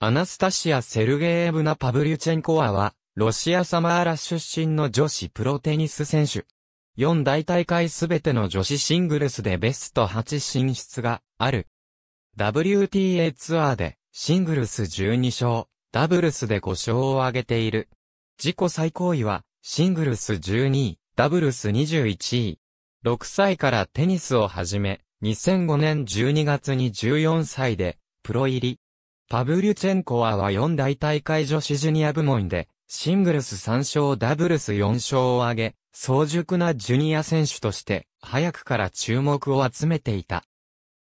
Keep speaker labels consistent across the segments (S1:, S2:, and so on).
S1: アナスタシア・セルゲーブナ・パブリュチェンコワは、ロシアサマーラ出身の女子プロテニス選手。4大大会すべての女子シングルスでベスト8進出がある。WTA ツアーでシングルス12勝、ダブルスで5勝を挙げている。自己最高位はシングルス12位、ダブルス21位。6歳からテニスを始め、2005年12月に14歳でプロ入り。パブリュチェンコワは4大大会女子ジュニア部門で、シングルス3勝ダブルス4勝を挙げ、早熟なジュニア選手として、早くから注目を集めていた。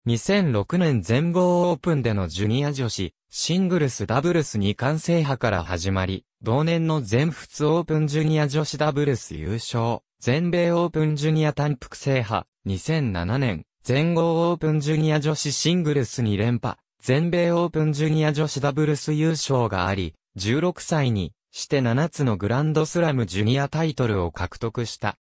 S1: 2006年全豪オープンでのジュニア女子、シングルスダブルス2冠制覇から始まり、同年の全仏オープンジュニア女子ダブルス優勝、全米オープンジュニア単複制覇、2007年、全豪オープンジュニア女子シングルス2連覇、全米オープンジュニア女子ダブルス優勝があり、16歳にして7つのグランドスラムジュニアタイトルを獲得した。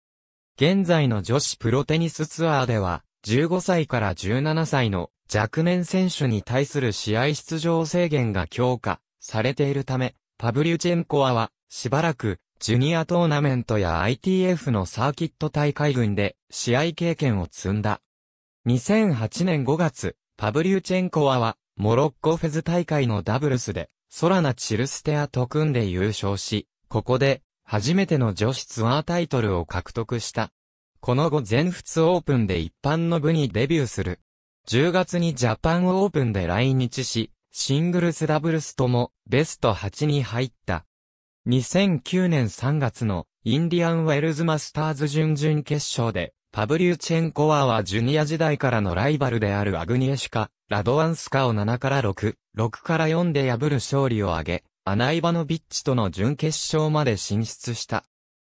S1: 現在の女子プロテニスツアーでは、15歳から17歳の若年選手に対する試合出場制限が強化されているため、パブリュチェンコアはしばらくジュニアトーナメントや ITF のサーキット大会群で試合経験を積んだ。2008年5月、パブリュチェンコアはモロッコフェズ大会のダブルスで、ソラナ・チルステアと組んで優勝し、ここで、初めての女子ツアータイトルを獲得した。この後全仏オープンで一般の部にデビューする。10月にジャパンオープンで来日し、シングルスダブルスともベスト8に入った。2009年3月のインディアンウェルズマスターズ準々決勝でパブリューチェンコワはジュニア時代からのライバルであるアグニエシカ、ラドワンスカを7から6、6から4で破る勝利を挙げ、アナイバノビッチとの準決勝まで進出した。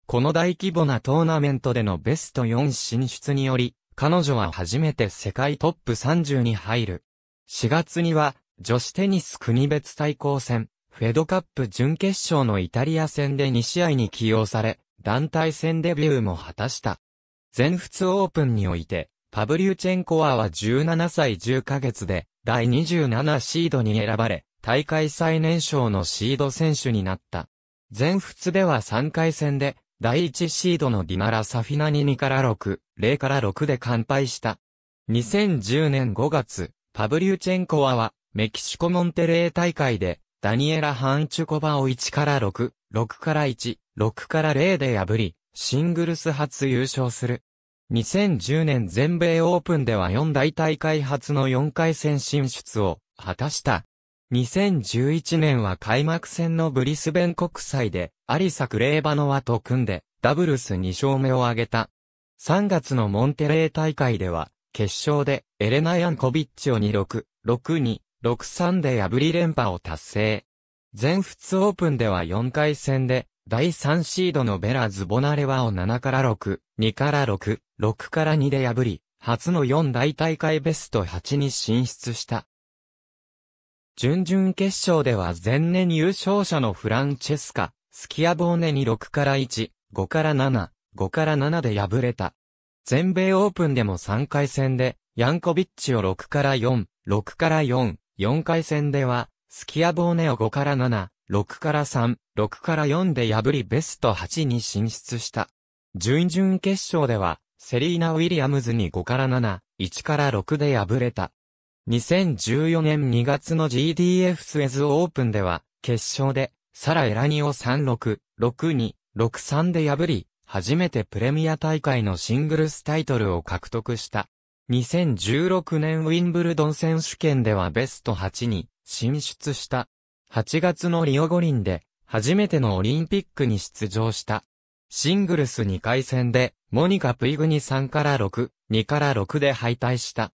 S1: この大規模なトーナメントでのベスト4進出により、彼女は初めて世界トップ30に入る。4月には、女子テニス国別対抗戦、フェドカップ準決勝のイタリア戦で2試合に起用され、団体戦デビューも果たした。全仏オープンにおいて、パブリューチェンコワは17歳10ヶ月で、第27シードに選ばれ、大会最年少のシード選手になった。全仏では3回戦で、第1シードのディナラ・サフィナに2から6、0から6で完敗した。2010年5月、パブリューチェンコワは、メキシコモンテレー大会で、ダニエラ・ハンチュコバを1から6、6から1、6から0で破り、シングルス初優勝する。2010年全米オープンでは4大大会初の4回戦進出を果たした。2011年は開幕戦のブリスベン国際でアリサ・クレーバノワと組んでダブルス2勝目を挙げた。3月のモンテレー大会では決勝でエレナ・ヤンコビッチを26、6、2、6、3で破り連覇を達成。全仏オープンでは4回戦で第3シードのベラ・ズボナレワを7から6、2から6、6から2で破り、初の4大大会ベスト8に進出した。準々決勝では前年優勝者のフランチェスカ、スキアボーネに6から1、5から7、5から7で敗れた。全米オープンでも3回戦で、ヤンコビッチを6から4、6から4、4回戦では、スキアボーネを5から7、6から3、6から4で破りベスト8に進出した。準々決勝では、セリーナ・ウィリアムズに5から7、1から6で敗れた。2014年2月の GDF スエズオープンでは、決勝で、サラ・エラニを36、62、63で破り、初めてプレミア大会のシングルスタイトルを獲得した。2016年ウィンブルドン選手権ではベスト8に進出した。8月のリオ五輪で、初めてのオリンピックに出場した。シングルス2回戦で、モニカ・プイグに3から6、2から6で敗退した。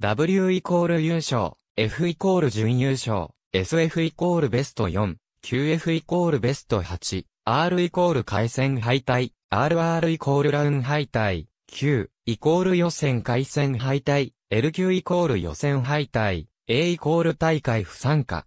S1: W イコール優勝、F イコール準優勝、SF イコールベスト4、QF イコールベスト8、R イコール回戦敗退、RR イコールラウン敗退、Q イコール予選回戦敗退、LQ イコール予選敗退、A イコール大会不参加。